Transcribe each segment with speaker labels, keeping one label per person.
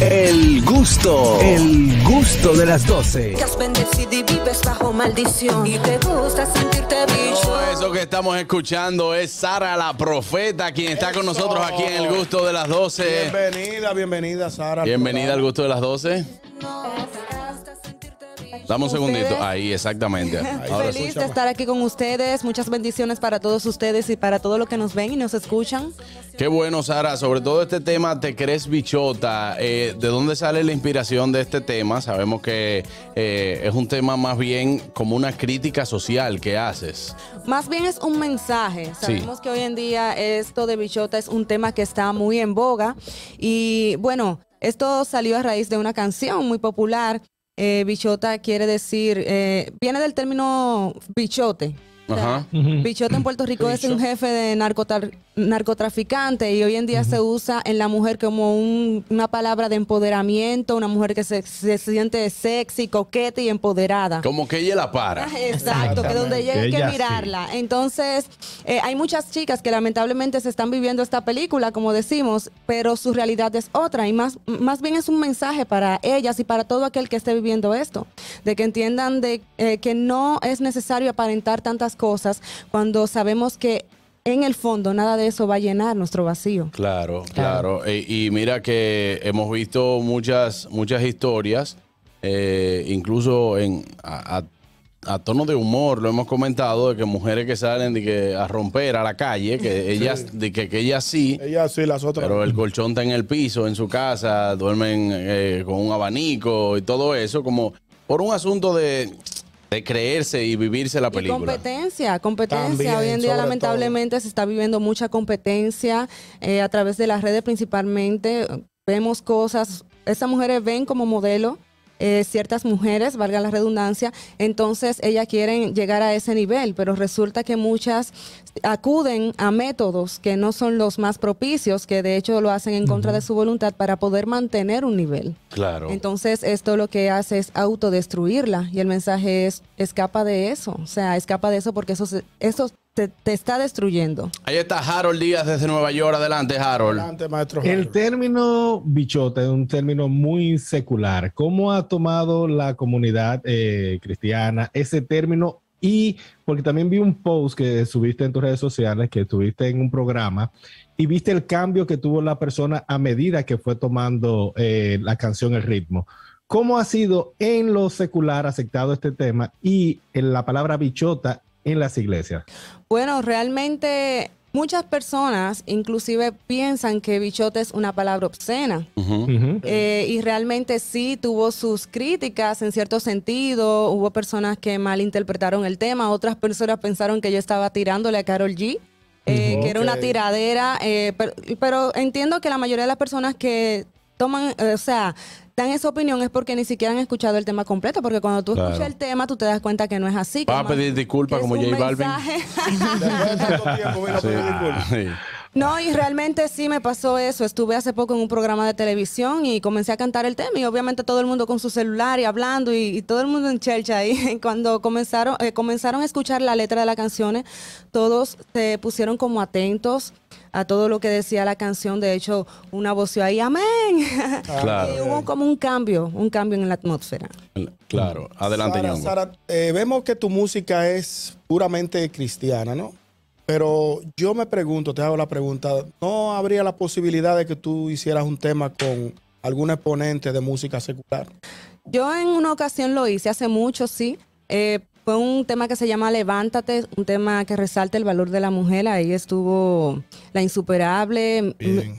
Speaker 1: El gusto, el gusto de las Doce Que
Speaker 2: bajo maldición y te gusta sentirte
Speaker 1: eso que estamos escuchando es Sara la profeta, quien está con nosotros aquí en el gusto de las Doce Bienvenida,
Speaker 2: bienvenida Sara.
Speaker 1: Bienvenida al gusto de las doce. Dame un segundito. Ahí, exactamente. Feliz de
Speaker 2: estar aquí con ustedes. Muchas bendiciones para todos ustedes y para todo lo que nos ven y nos escuchan.
Speaker 1: Qué bueno, Sara. Sobre todo este tema, te crees bichota. Eh, ¿De dónde sale la inspiración de este tema? Sabemos que eh, es un tema más bien como una crítica social que haces.
Speaker 2: Más bien es un mensaje. Sabemos que hoy en día esto de bichota es un tema que está muy en boga. Y bueno, esto salió a raíz de una canción muy popular eh, bichota quiere decir, eh, viene del término bichote, Ajá. Bichota en Puerto Rico es un jefe de narcotraficante y hoy en día se usa en la mujer como una palabra de empoderamiento, una mujer que se, siente sexy, coqueta y empoderada. Como que ella la para. Ah, exacto, que donde llegue hay que mirarla. Entonces, eh, hay muchas chicas que lamentablemente se están viviendo esta película, como decimos, pero su realidad es otra y más, más bien es un mensaje para ellas y para todo aquel que esté viviendo esto, de que entiendan de, eh, que no es necesario aparentar tantas cosas cuando sabemos que en el fondo nada de eso va a llenar nuestro vacío.
Speaker 1: Claro, claro. Eh, y, mira que hemos visto muchas, muchas historias, eh, incluso en, a, tono de humor, lo hemos comentado, de que mujeres que salen de que a romper a la calle, que ellas, De que, que, ellas sí. Ellas sí, las otras. Pero el colchón está en el piso, en su casa, duermen eh, con un abanico y todo eso, como por un asunto de de creerse y vivirse la película.
Speaker 2: competencia, competencia. Hoy en día lamentablemente se está viviendo mucha competencia eh, a través de las redes principalmente. Vemos cosas, Estas mujeres ven como modelo eh, ciertas mujeres, valga la redundancia, entonces ellas quieren llegar a ese nivel, pero resulta que muchas acuden a métodos que no son los más propicios, que de hecho lo hacen en contra de su voluntad para poder mantener un nivel. Claro. Entonces esto lo que hace es autodestruirla y el mensaje es escapa de eso, o sea, escapa de eso porque eso, eso te, está destruyendo.
Speaker 1: Ahí está Harold Díaz desde Nueva York. Adelante, Harold. Adelante, maestro. Harold. El término bichota es un término muy secular. ¿Cómo ha tomado la comunidad eh, cristiana ese término? Y porque también vi un post que subiste en tus redes sociales, que estuviste en un programa y viste el cambio que tuvo la persona a medida que fue tomando eh, la canción, el ritmo. ¿Cómo ha sido en lo secular aceptado este tema y en la palabra bichota en las iglesias?
Speaker 2: Bueno, realmente Muchas personas inclusive piensan que bichote es una palabra obscena eh, y realmente sí tuvo sus críticas en cierto sentido, hubo personas que malinterpretaron el tema, otras personas pensaron que yo estaba tirándole a Carol G. Eh, que era una tiradera, eh, pero, entiendo que la mayoría de las personas que toman, eh, o sea, dan esa opinión es porque ni siquiera han escuchado el tema completo, porque cuando tú escuchas el tema, tú te das cuenta que no es así. Va a pedir disculpas como J Balvin. sí. No, y realmente sí me pasó eso. Estuve hace poco en un programa de televisión y comencé a cantar el tema y obviamente todo el mundo con su celular y hablando y, todo el mundo en church ahí. Cuando comenzaron, eh, comenzaron a escuchar la letra de las canciones, todos se pusieron como atentos a todo lo que decía la canción. De hecho, una voz ahí, amén. y hubo como un cambio, un cambio en la atmósfera.
Speaker 1: Claro, adelante. Sara, Sara eh, vemos que tu música es puramente cristiana, ¿no? Pero yo me pregunto, te hago la pregunta, ¿no habría la posibilidad de que tú hicieras un tema con algún exponente de música secular?
Speaker 2: Yo en una ocasión lo hice, hace mucho, sí. Eh, fue un tema que se llama Levántate, un tema que resalta el valor de la mujer. Ahí estuvo La Insuperable,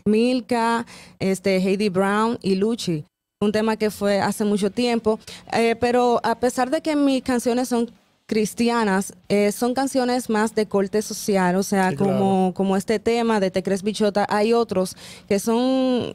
Speaker 2: Milka, este, Heidi Brown y Luchi. Un tema que fue hace mucho tiempo. Eh, pero a pesar de que mis canciones son cristianas eh, son canciones más de corte social, o sea, como, como este tema de Te crees bichota, hay otros que son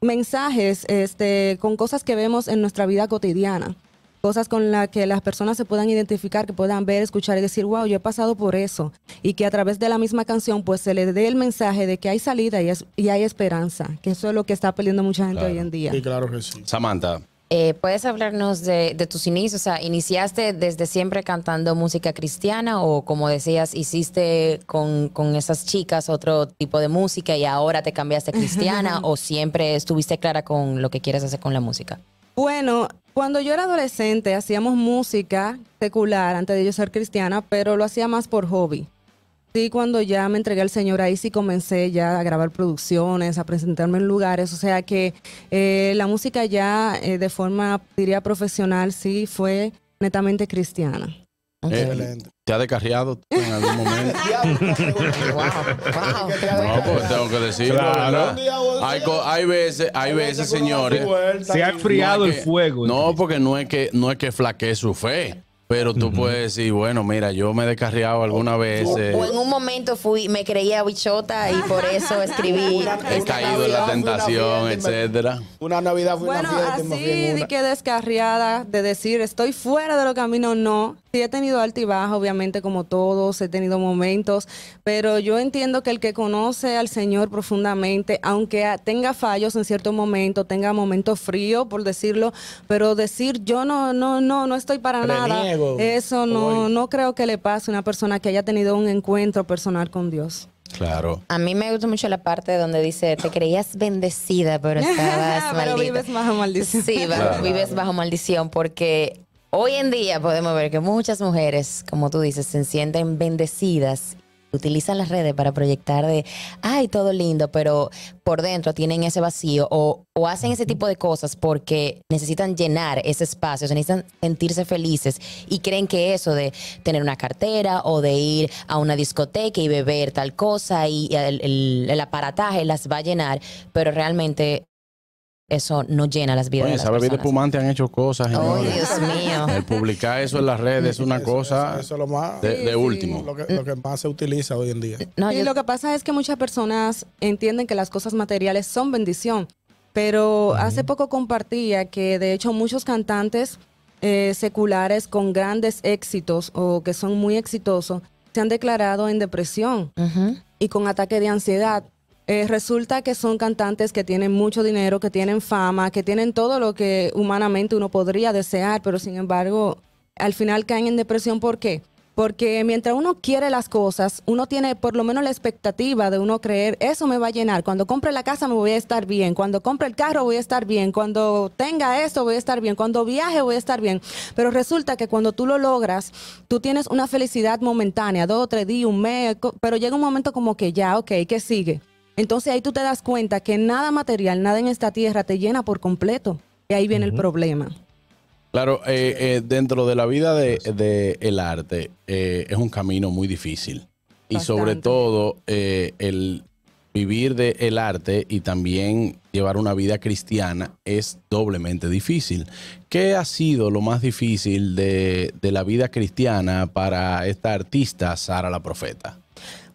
Speaker 2: mensajes este, con cosas que vemos en nuestra vida cotidiana, cosas con las que las personas se puedan identificar, que puedan ver, escuchar y decir, wow, yo he pasado por eso, y que a través de la misma canción pues se le dé el mensaje de que hay salida y, es, y hay esperanza, que eso es lo que está perdiendo mucha gente hoy en día.
Speaker 1: Sí, claro que sí. Samantha.
Speaker 2: Eh, ¿Puedes hablarnos de, tus inicios? O sea, ¿iniciaste desde
Speaker 3: siempre cantando música cristiana o como decías, hiciste con, con esas chicas otro tipo de música y ahora te cambiaste cristiana o siempre estuviste clara con lo que quieres hacer con la música?
Speaker 2: Bueno, cuando yo era adolescente hacíamos música secular antes de yo ser cristiana, pero lo hacía más por hobby. Sí, cuando ya me entregué al Señor, ahí sí comencé ya a grabar producciones, a presentarme en lugares, o sea que eh, la música ya eh, de forma, diría, profesional, sí fue netamente cristiana.
Speaker 1: Eh, Excelente. ¿Te ha descarriado en algún momento? no, pues tengo que decirlo. Claro. Hay, veces, hay veces, señores. Se ha enfriado el fuego. No, porque no es que no es que flaquee su fe. Pero tú puedes decir, bueno, mira, yo me he descarriado alguna vez. Eh". O, en un
Speaker 3: momento fui, me creía
Speaker 2: bichota y por eso escribí. he caído en la
Speaker 1: tentación, etcétera. Una Navidad fue una fiesta. Bueno, así de
Speaker 2: que descarriada de decir, estoy fuera de los caminos, no. Sí, he tenido altibajos, obviamente, como todos, he tenido momentos, pero yo entiendo que el que conoce al Señor profundamente, aunque tenga fallos en cierto momento, tenga momentos fríos, por decirlo, pero decir yo no, no, no, no estoy para nada, eso no, no creo que le pase a una persona que haya tenido un encuentro personal con Dios. Claro. A mí me gusta mucho la parte donde dice, te creías bendecida, pero estabas pero vives bajo maldición. Sí, vives bajo
Speaker 3: maldición, porque Hoy en día podemos ver que muchas mujeres, como tú dices, se sienten bendecidas utilizan las redes para proyectar de, ay, todo lindo, pero por dentro tienen ese vacío o, hacen ese tipo de cosas porque necesitan llenar ese espacio, necesitan sentirse felices y creen que eso de tener una cartera o de ir a una discoteca y beber tal cosa y el, el aparataje las va a llenar, pero realmente eso no llena las vidas Oye,
Speaker 1: han hecho cosas. Oh, Dios mío. El publicar eso en las redes es una cosa eso, es lo más, de, último. Lo que, lo que, más se utiliza hoy en día.
Speaker 2: y lo que pasa es que muchas personas entienden que las cosas materiales son bendición. Pero hace poco compartía que de hecho muchos cantantes eh, seculares con grandes éxitos o que son muy exitosos se han declarado en depresión y con ataque de ansiedad eh, resulta que son cantantes que tienen mucho dinero, que tienen fama, que tienen todo lo que humanamente uno podría desear, pero sin embargo, al final caen en depresión. ¿Por qué? Porque mientras uno quiere las cosas, uno tiene por lo menos la expectativa de uno creer, eso me va a llenar. Cuando compre la casa me voy a estar bien. Cuando compre el carro voy a estar bien. Cuando tenga eso, voy a estar bien. Cuando viaje voy a estar bien. Pero resulta que cuando tú lo logras, tú tienes una felicidad momentánea, dos, tres días, un mes. Pero llega un momento como que ya, ok, ¿qué sigue? Entonces ahí tú te das cuenta que nada material, nada en esta tierra te llena por completo. Y ahí viene el problema.
Speaker 1: Claro, eh, eh, dentro de la vida del de, el arte eh, es un camino muy difícil. Y sobre todo el vivir del el arte y también llevar una vida cristiana es doblemente difícil. ¿Qué ha sido lo más difícil de la vida cristiana para esta artista, Sara la Profeta?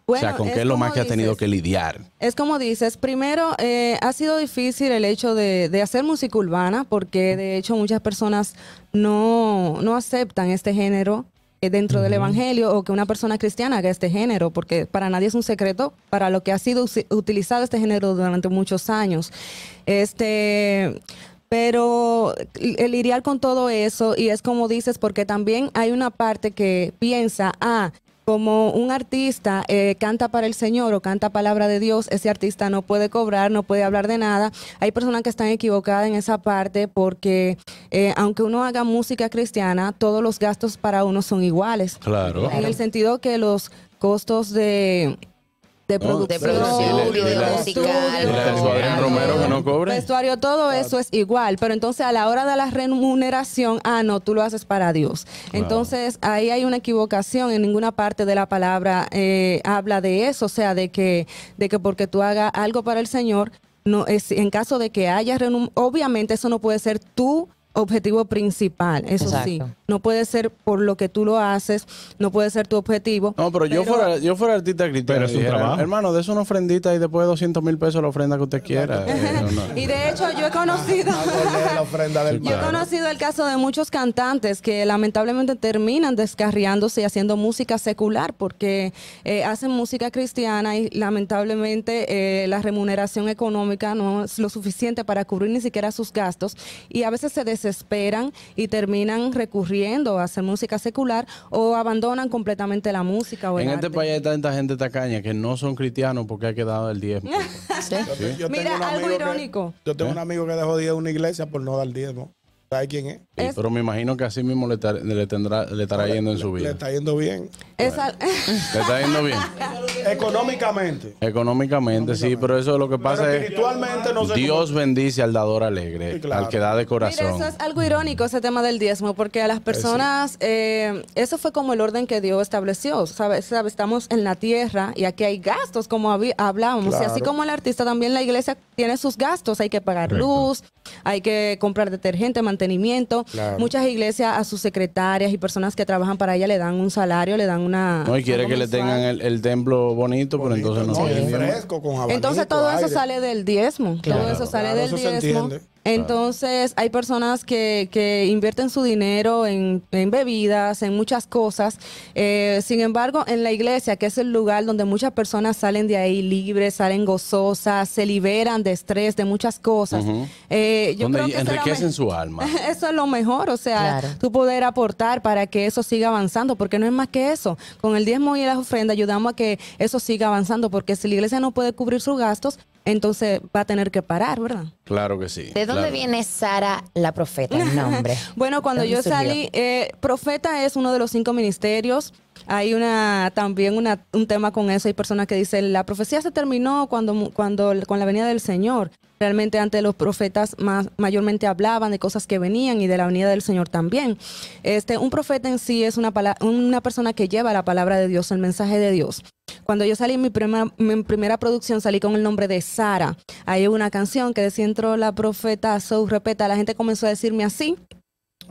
Speaker 2: o sea, ¿con qué es lo más que ha tenido
Speaker 1: que lidiar?
Speaker 2: Es como dices, primero eh, ha sido difícil el hecho de, hacer música urbana porque de hecho muchas personas no, aceptan este género eh, dentro del evangelio o que una persona cristiana haga este género porque para nadie es un secreto para lo que ha sido utilizado este género durante muchos años. Este pero el lidiar con todo eso y es como dices porque también hay una parte que piensa, ah, como un artista eh, canta para el Señor o canta palabra de Dios, ese artista no puede cobrar, no puede hablar de nada. Hay personas que están equivocadas en esa parte porque eh, aunque uno haga música cristiana, todos los gastos para uno son iguales. Claro. En el sentido que los costos de de producción, de musical, vestuario, todo eso es igual, pero entonces a la hora de la remuneración, ah, no, tú lo haces para Dios. Entonces ahí hay una equivocación, en ninguna parte de la palabra eh, habla de eso, o sea, de que, de que porque tú hagas algo para el Señor, no es, en caso de que haya obviamente eso no puede ser tú, objetivo principal, eso sí. No puede ser por lo que tú lo haces, no puede ser tu objetivo. No, pero, yo fuera
Speaker 1: yo fuera artista cristiano. Eh, hermano, de eso una ofrendita y después de 200 mil pesos la ofrenda que usted quiera. Eh,
Speaker 2: y de hecho yo he conocido...
Speaker 1: yo he
Speaker 2: conocido el caso de muchos cantantes que lamentablemente terminan descarriándose y haciendo música secular porque eh, hacen música cristiana y lamentablemente la remuneración económica no es lo suficiente para cubrir ni siquiera sus gastos y a veces se des esperan y terminan recurriendo a hacer música secular o abandonan completamente la música. O en este país
Speaker 1: hay tanta gente tacaña que no son cristianos porque ha quedado el diezmo.
Speaker 2: Mira, algo irónico.
Speaker 1: yo tengo un amigo que dejó a una iglesia por no dar diezmo. ¿Sabe quién es? pero me imagino que así mismo le, tendrá, le estará yendo en su vida. Le está yendo bien.
Speaker 2: le está yendo bien. Económicamente.
Speaker 1: Económicamente, sí, pero eso lo que pasa es.
Speaker 2: que Dios
Speaker 1: bendice al dador alegre, al que da de corazón. eso es
Speaker 2: algo irónico, ese tema del diezmo, porque a las eh, personas, eh, eso fue como el orden que Dios estableció. ¿Sabe? Estamos en la tierra y aquí hay gastos, como hablábamos. Y así como el artista, también la iglesia tiene sus gastos. Hay que pagar luz, hay que comprar detergente, mantener Muchas iglesias a sus secretarias y personas que trabajan para ella le dan un salario, le dan una... No, y quiere que le tengan
Speaker 1: el, templo bonito, pero entonces no.
Speaker 2: entonces todo eso sale del diezmo. Todo eso sale del diezmo. Se entonces hay personas que, invierten su dinero en, bebidas, en muchas cosas. Eh, sin embargo, en la iglesia, que es el lugar donde muchas personas salen de ahí libres, salen gozosas, se liberan de estrés, de muchas cosas. Eh, yo creo que enriquecen su alma. eso es lo mejor, o sea, tu tú poder aportar para que eso siga avanzando, porque no es más que eso. Con el diezmo y las ofrendas ayudamos a que eso siga avanzando, porque si la iglesia no puede cubrir sus gastos, entonces va a tener que parar, ¿verdad?
Speaker 3: Claro que sí. ¿De dónde viene
Speaker 2: Sara
Speaker 3: la profeta, el nombre?
Speaker 2: bueno, cuando yo salí, eh, profeta es uno de los cinco ministerios. Hay una también un tema con eso. Hay personas que dicen, la profecía se terminó cuando, cuando con la venida del Señor. Realmente antes los profetas más, mayormente hablaban de cosas que venían y de la venida del Señor también. Este, un profeta en sí es una, una persona que lleva la palabra de Dios, el mensaje de Dios. Cuando yo salí en mi, primera producción, salí con el nombre de Sara. Hay una canción que decía entró la profeta, so repeta. La gente comenzó a decirme así.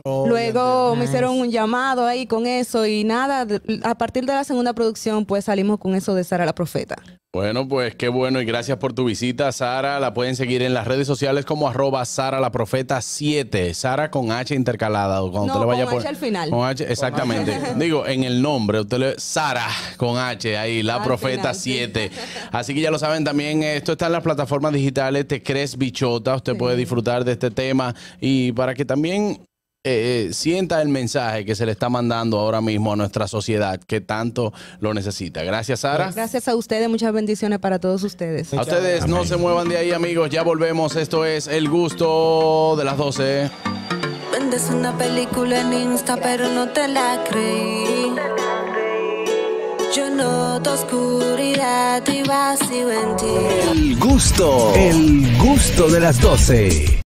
Speaker 2: Oh, Luego me hicieron un llamado ahí con eso y nada, a partir de la segunda producción pues salimos con eso de Sara la Profeta.
Speaker 1: Bueno, pues qué bueno y gracias por tu visita, Sara. La pueden seguir en las redes sociales como arroba Sara la Profeta 7. Sara con H intercalada. Cuando vaya con H al
Speaker 2: final. Con H, exactamente.
Speaker 1: Digo, en el nombre, usted le Sara con H ahí, la Profeta 7. Así que ya lo saben también, esto está en las plataformas digitales, te crees bichota, usted puede disfrutar de este tema y para que también eh, sienta el mensaje que se le está mandando ahora mismo a nuestra sociedad que tanto lo necesita. Gracias, Sara.
Speaker 2: Gracias a ustedes, muchas bendiciones para todos ustedes. A ustedes
Speaker 1: no se muevan de ahí, amigos. Ya volvemos. Esto es El Gusto de las 12.
Speaker 2: Vendes una película en Insta, pero no te la creí. Yo oscuridad El
Speaker 1: gusto, el gusto de las 12.